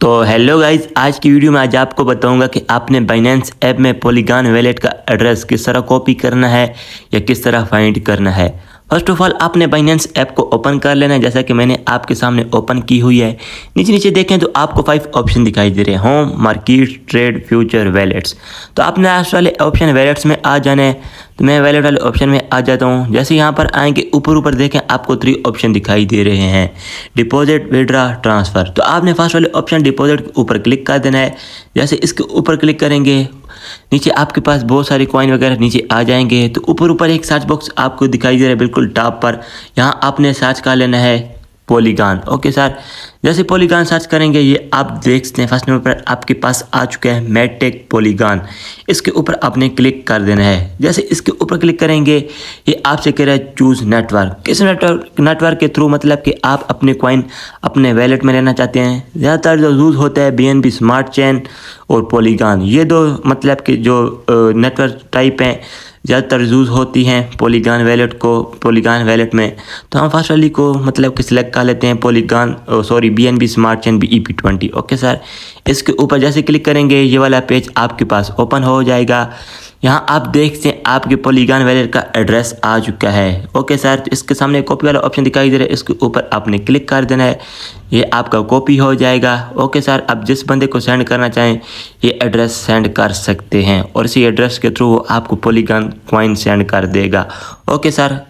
तो hello guys आज की वीडियो में आज आपको बताऊंगा कि आपने बाइनेंस ऐप में पॉलीगान वैलेट का एड्रेस किस तरह कॉपी करना है या किस तरह फाइंड करना है फर्स्ट ऑफ ऑल आपने बाइनेंस ऐप को ओपन कर लेना है जैसा कि मैंने आपके सामने ओपन की हुई है नीचे नीचे देखें तो आपको फाइव ऑप्शन दिखाई दे रहे हैं home market trade future wallets तो आपने लास्ट वाले ऑप्शन वैलेट्स में आ जाना है तो मैं वैलेट वाले ऑप्शन में आ जाता हूँ जैसे यहाँ पर आएंगे ऊपर ऊपर देखें आपको थ्री ऑप्शन दिखाई दे रहे हैं डिपॉजिट विड्रा ट्रांसफ़र तो आपने फर्स्ट वाले ऑप्शन डिपॉजिट के ऊपर क्लिक कर देना है जैसे इसके ऊपर क्लिक करेंगे नीचे आपके पास बहुत सारे कॉइन वगैरह नीचे आ जाएंगे तो ऊपर ऊपर एक सर्च बॉक्स आपको दिखाई दे रहा है बिल्कुल टॉप पर यहाँ आपने सर्च कर लेना है पोलीगान ओके सर जैसे पॉलीगान सर्च करेंगे ये आप देख सकते हैं फर्स्ट नंबर पर आपके पास आ चुका है मेटेक पॉलीगान इसके ऊपर आपने क्लिक कर देना है जैसे इसके ऊपर क्लिक करेंगे ये आपसे कह रहा है चूज़ नेटवर्क किस नेटवर्क नेटवर्क के थ्रू मतलब कि आप अपने कॉइन अपने वैलेट में लेना चाहते हैं ज़्यादातर जो यूज़ होता है बी स्मार्ट चैन और पोलीगान ये दो मतलब कि जो नेटवर्क टाइप हैं ज़्यादातर यूज़ होती हैं पोलीगान वैलेट को पोलीगान वैलेट में तो हम फर्स्ट वाली को मतलब कि सिलेक्ट कर लेते हैं Polygon sorry copy B N B smart chain B E P twenty okay sir इसके ऊपर जैसे क्लिक करेंगे ये वाला पेज आपके पास ओपन हो जाएगा यहाँ आप देखते हैं आपके पोलीगान वैलेट का एड्रेस आ चुका है ओके सर तो इसके सामने कॉपी वाला ऑप्शन दिखाई दे रहा है इसके ऊपर आपने क्लिक कर देना है ये आपका कॉपी हो जाएगा ओके सर आप जिस बंदे को सेंड करना चाहें ये एड्रेस सेंड कर सकते हैं और इसी एड्रेस के थ्रू वो आपको पोलीगान क्वाइन सेंड कर देगा ओके सर